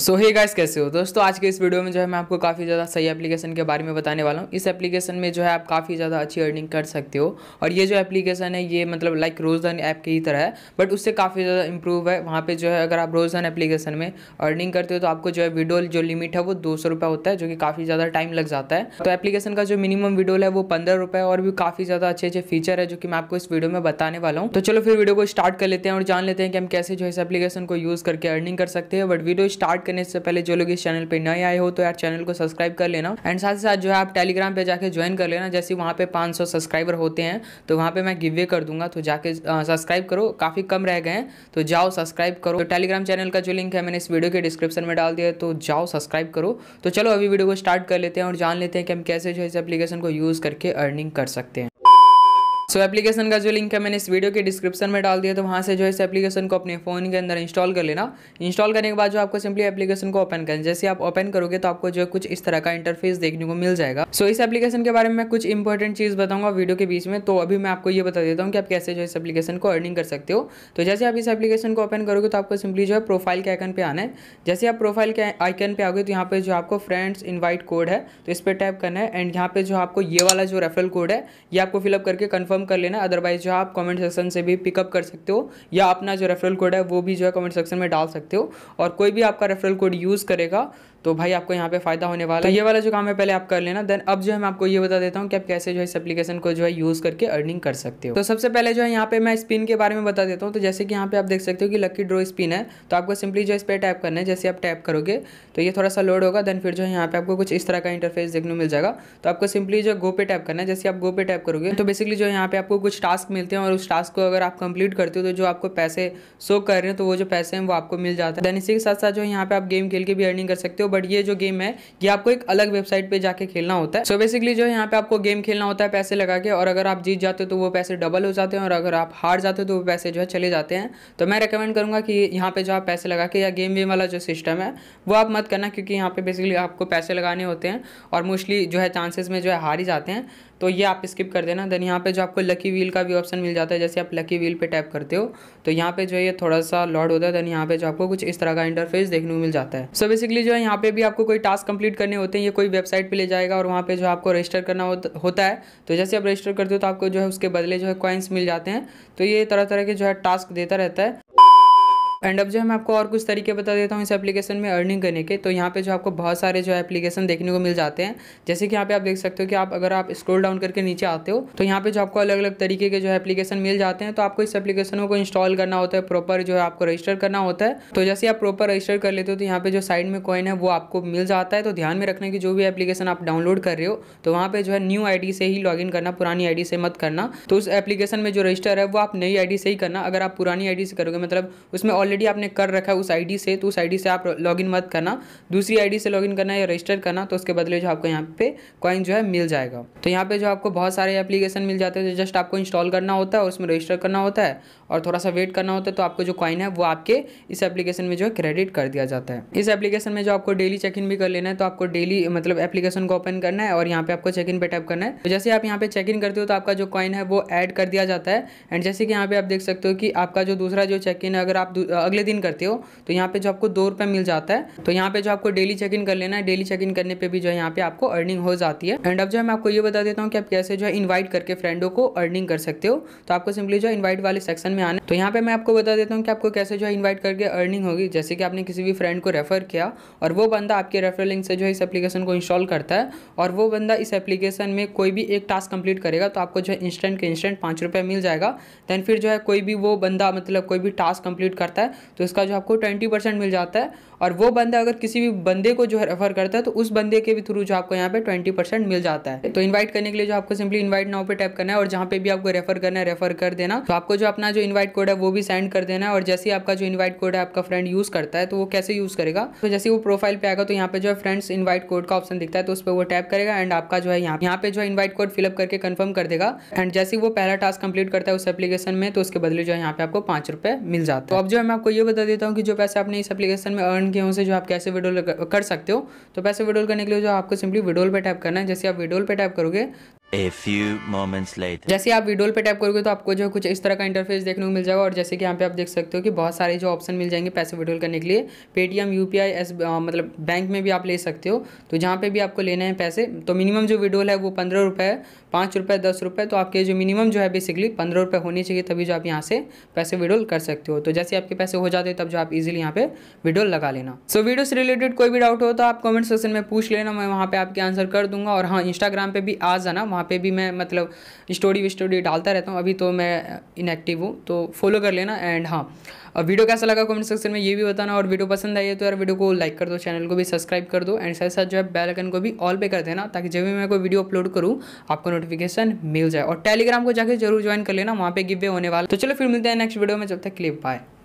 सो hey guys कैसे हो दोस्तों आज के इस वीडियो में जो है मैं आपको काफ़ी ज़्यादा सही एप्लीकेशन के बारे में बताने वाला हूँ इस एप्लीकेशन में जो है आप काफ़ी ज़्यादा अच्छी अर्निंग कर सकते हो और ये जो एप्लीकेशन है ये मतलब लाइक रोजदान ऐप की ही तरह है बट उससे काफ़ी ज़्यादा इंप्रूव है वहाँ पे जो है अगर आप रोजदान एप्लीकेशन में अर्निंग करते हो तो आपको जो है वीडियो जो लिमिट है वो दो होता है जो कि काफ़ी ज़्यादा टाइम लग जाता है तो एप्लीकेशन का जो मिनिमम वीडियो है वो पंद्रह और भी काफ़ी ज़्यादा अच्छे अच्छे फीचर है जो कि मैं आपको इस वीडियो में बताने वाला हूँ तो चलो फिर वीडियो को स्टार्ट कर लेते हैं और जान लेते हैं कि हम कैसे जो है इस एप्लीकेशन को यूज़ करके अर्निंग कर सकते हैं बट वीडियो स्टार्ट करने से पहले जो लोग इस चैनल पर नए आए हो तो यार चैनल को सब्सक्राइब कर लेना एंड साथ ही साथ जो है आप टेलीग्राम पर जाकर ज्वाइन कर लेना जैसे वहाँ पर पाँच सब्सक्राइबर होते हैं तो वहाँ पर मैं गिवे कर दूंगा तो जाके सब्सक्राइब करो काफ़ी कम रह गए हैं तो जाओ सब्सक्राइब करो तो टेलीग्राम चैनल का जो लिंक है मैंने इस वीडियो के डिस्क्रिप्शन में डाल दिया तो जाओ सब्सक्राइब करो तो चलो अभी वीडियो को स्टार्ट कर लेते हैं और जान लेते हैं कि हम कैसे जो है इस एप्लीकेशन को यूज़ करके अर्निंग कर सकते हैं सो so, एप्लीकेशन का जो लिंक है मैंने इस वीडियो के डिस्क्रिप्शन में डाल दिया तो वहाँ से जो है इस एप्लीकेशन को अपने फ़ोन के अंदर इंस्टॉल कर लेना इंस्टॉल करने के बाद जो आपको सिंपली एप्लीकेशन को ओपन करें जैसे आप ओपन करोगे तो आपको जो है कुछ इस तरह का इंटरफेस देखने को मिल जाएगा सो so, इस एप्लीकेशन के बारे में मैं कुछ इंपॉर्टेंट चीज़ बताऊंगा वीडियो के बीच में तो अभी मैं आपको ये बता देता हूँ कि आप कैसे जो है इस एप्लीकेशन को अर्निंग कर सकते हो तो जैसे आप इस एप्लीकेशन को ओपन करोगे तो आपको सिंपली जो है प्रोफाइल के आइकन पे आना है जैसे आप प्रोफाइल के आइकन पे आओगे तो यहाँ पे जो आपको फ्रेंड्स इन्वाइट कोड है तो इस पर टाइप करना है एंड यहाँ पे जो आपको ये वाला जो रेफरल कोड है ये आपको फिलअप करके कन्फर्म कंफर्म कर लेना अदरवाइज जो आप कमेंट सेक्शन से भी पिकअप कर सकते हो या अपना जो रेफरल कोड है वो भी जो है कमेंट सेक्शन में डाल सकते हो और कोई भी आपका रेफरल कोड यूज़ करेगा तो भाई आपको यहाँ पे फ़ायदा होने वाला तो है तो ये वाला जो काम है पहले आप कर लेना देन अब जो है मैं आपको ये बता देता हूँ कि आप कैसे जो है इस एप्लीकेशन को जो है यूज़ करके अर्निंग कर सकते हो तो सबसे पहले जो है यहाँ पे मैं स्पिन के बारे में बता देता हूँ तो जैसे कि यहाँ पे आप देख सकते हो कि लकी ड्रो स्पिन है तो आपको सिंपली जो है इस पर टैप करना है जैसे आप टैप करोगे तो ये थोड़ा सा लोड होगा देन फिर जो है यहाँ पे आपको कुछ इस तरह का इंटरफेस देखने मिल जाएगा तो आपको सिंपली जो गो पे टैप करना है जैसे आप गो पे टैप करोगे तो बेसिकली जो यहाँ पे आपको कुछ टास्क मिलते हैं और उस टास्क को अगर आप कंप्लीट करते हो तो जो आपको पैसे शो कर रहे हैं तो वो जो पैसे हैं वो आपको मिल जाता है देन इसी के साथ साथ जो यहाँ पे आप गेम खेल के भी अर्निंग कर सकते हो बट ये जो गेम है ये आपको एक अलग वेबसाइट पे जाके खेलना होता है सो so बेसिकली जो है यहाँ पे आपको गेम खेलना होता है पैसे लगा के और अगर आप जीत जाते हो तो वो पैसे डबल हो जाते हैं और अगर आप हार जाते हो तो वो पैसे जो है चले जाते हैं तो मैं रिकमेंड करूँगा कि यहाँ पे जो आप पैसे लगा के या गेम वेम वाला जो सिस्टम है वो आप मत करना क्योंकि यहाँ पे बेसिकली आपको पैसे लगाने होते हैं और मोस्टली जो है चांसेस में जो है हार ही जाते हैं तो ये आप स्किप कर देना देन यहाँ पे जो आपको लकी व्हील का भी ऑप्शन मिल जाता है जैसे आप लकी व्हील पे टैप करते हो तो यहाँ पे जो है ये थोड़ा सा लॉड होता है देन यहाँ पे जो आपको कुछ इस तरह का इंटरफेस देखने को मिल जाता है सो so बेसिकली जो है यहाँ पे भी आपको कोई टास्क कंप्लीट करने होते हैं ये कोई वेबसाइट पर ले जाएगा और वहाँ पर जो आपको रजिस्टर करना होता है तो जैसे आप रजिस्टर करते हो तो आपको जो है उसके बदले जो है कॉइन्स मिल जाते हैं तो ये तरह तरह के जो है टास्क देता रहता है एंड अब जो है मैं आपको और कुछ तरीके बता देता हूँ इस एप्लीकेशन में अर्निंग करने के तो यहाँ पे जो आपको बहुत सारे जो एप्लीकेशन देखने को मिल जाते हैं जैसे कि यहाँ पे आप देख सकते हो कि आप अगर आप स्क्रॉल डाउन करके नीचे आते हो तो यहाँ पे जो आपको अलग अलग तरीके के जो एप्लीकेशन मिल जाते हैं तो आपको इस एप्लीकेशन को इंस्टॉल करना होता है प्रॉपर जो है आपको रजिस्टर करना होता है तो जैसे आप प्रॉपर रजिस्टर कर लेते हो तो यहाँ पे जो साइड में कॉइन है वो आपको मिल जाता है तो ध्यान में रखना कि जो भी एप्लीकेशन आप डाउनलोड कर रहे हो तो वहाँ पे जो है न्यू आई से ही लॉग करना पुरानी आई से मत करना तो उस एप्लीकेशन में जो रजिस्टर है वो आप नई आई से ही करना अगर आप पुरानी आई से करोगे मतलब उसमें ऑलरेडी आपने कर रखा है उस आईडी से तो उस आईडी से आप लॉगिन मत करना दूसरी आईडी से लॉगिन करना या रजिस्टर करना तो उसके बदले जो आपको यहाँ पे कॉइन जो है मिल जाएगा तो यहाँ पे जो आपको बहुत सारे एप्लीकेशन मिल जाते हैं जस्ट आपको इंस्टॉल करना होता है और उसमें रजिस्टर करना होता है और थोड़ा सा वेट करना होता है तो आपको जो कॉइन है वो आपके इस एप्लीकेशन में जो है क्रेडिट कर दिया जाता है इस एप्लीकेशन में जो आपको डेली चेक इन भी कर लेना है तो आपको डेली मतलब एप्लीकेशन को ओपन करना है और यहाँ पे आपको चेक इन पे टैप करना है तो जैसे आप यहाँ पे चेक इन करते हो तो आपका जो कॉइन है वो एड कर दिया जाता है एंड जैसे कि यहाँ पे आप देख सकते हो कि आपका जो दूसरा जो चेक इन है अगर आप अगले दिन करते हो तो यहाँ पे जो आपको दो रुपये मिल जाता है तो यहाँ पे जो आपको डेली चेक इन कर लेना है डेली चेक इन करने पे भी जो है यहाँ पे आपको अर्निंग हो जाती है एंड अब जो है मैं आपको ये बता देता हूँ कि आप कैसे जो है इन्वाइट करके फ्रेंडों को अर्निंग कर सकते हो तो आपको सिंपली जो है इन्वाइट वाले सेक्शन में आना तो यहाँ पे मैं आपको बता देता हूँ कि आपको कैसे जो है इन्वाइट करके अर्निंग होगी जैसे कि आपने किसी भी फ्रेंड को रेफर किया और वो बंदा आपके रेफर लिंक से जो है इस एप्लीकेशन को इंस्टॉल करता है और वो बंदा इस एप्लीकेशन में कोई भी एक टास्क कंप्लीट करेगा तो आपको जो है इंस्टेंट के इंस्टेंट पाँच रुपये मिल जाएगा देन फिर जो है कोई भी वो बंदा मतलब कोई भी टास्क कंप्लीट करता है है तो इसका जो आपको ट्वेंटी परसेंट मिल जाता है और वो बंदा अगर किसी भी बंदे को जो है रेफर करता है तो उस बंदे के भी थ्रू जो आपको यहाँ पे ट्वेंटी परसेंट मिल जाता है तो इनवाइट करने के लिए जो आपको सिंपली इनवाइट नाउ पे टैप करना है और जहाँ पे भी आपको रेफर करना है रेफर कर देना तो आपको जो अपना जो इन्वाइट कोड है वो भी सेंड कर देना है और जैसे ही आपका जो इन्वाइट कोड है आपका फ्रेंड यूज करता है तो वो कैसे यूज करेगा तो जैसे वो प्रोफाइल पे आएगा तो यहाँ पे जो है फ्रेंड्स इन्वाइट कोड का ऑप्शन दिखता है तो उस पर वो टैप करेगा एंड आपका जो है यहाँ यहाँ पे जो है इन्वाइट कोड फिलअप करके कन्फर्म कर देगा एंड जैसे वो पहला टास्क कंप्लीट करता है उस एप्लीकेशन में तो उसके बदले जो है यहाँ पे आपको पांच मिल जाता है तो अब जो है आपको ये बता देता हूँ कि जो पैसे आपने इस एप्लीकेशन में अर्न किए उनसे जो आप कैसे विड्रोल कर सकते हो तो पैसे विड्रोल करने के लिए जो आपको सिंपली विड्रोल पे टैप करना है जैसे आप विड्रोल पे टैप करोगे A few moments later. जैसे आप विडोल पे टैप करोगे तो आपको जो कुछ इस तरह का इंटरफेस देखने को मिल जाएगा और जैसे कि यहाँ पे आप देख सकते हो कि बहुत सारे जो ऑप्शन मिल जाएंगे पैसे विड्रोल करने के लिए पेटीएम यू पी मतलब बैंक में भी आप ले सकते हो तो जहाँ पे भी आपको लेना है पैसे तो मिनिमम जो विडोल है वो पंद्रह रुपये है पाँच रुपये दस रुपये तो आपके जो मिनिमम जो है बेसिकली पंद्रह रुपये होने चाहिए तभी जो आप यहाँ से पैसे विड्रोल कर सकते हो तो जैसे आपके पैसे हो जाते तब जो आप इजिली यहाँ पे विड्रोल लगा लेना सो so, वीडियो से रिलेटेड कोई भी डाउट हो तो आप कमेंट सेक्शन में पूछ लेना मैं वहाँ पर आपके आंसर कर दूंगा और हाँ इंस्टाग्राम पर भी आ जाना वहाँ पर भी मैं मतलब स्टोरी विस्टोरी डालता रहता हूँ अभी तो मैं इनएक्टिव हूँ तो फॉलो कर लेना एंड हाँ और वीडियो कैसा लगा कमेंट सेक्शन में ये भी बताना और वीडियो पसंद आई है तो यार वीडियो को लाइक कर दो चैनल को भी सब्सक्राइब कर दो एंड साथ साथ जो है बेल आइकन को भी ऑल पे कर देना ताकि जब भी मैं कोई वीडियो अपलोड करूँ आपको नोटिफिकेशन मिल जाए और टेलीग्राम को जाकर जरूर ज्वाइन कर लेना वहाँ पे गिवे होने वाला तो चलो फिर मिलते हैं नेक्स्ट वीडियो में जब तक क्लिप बाय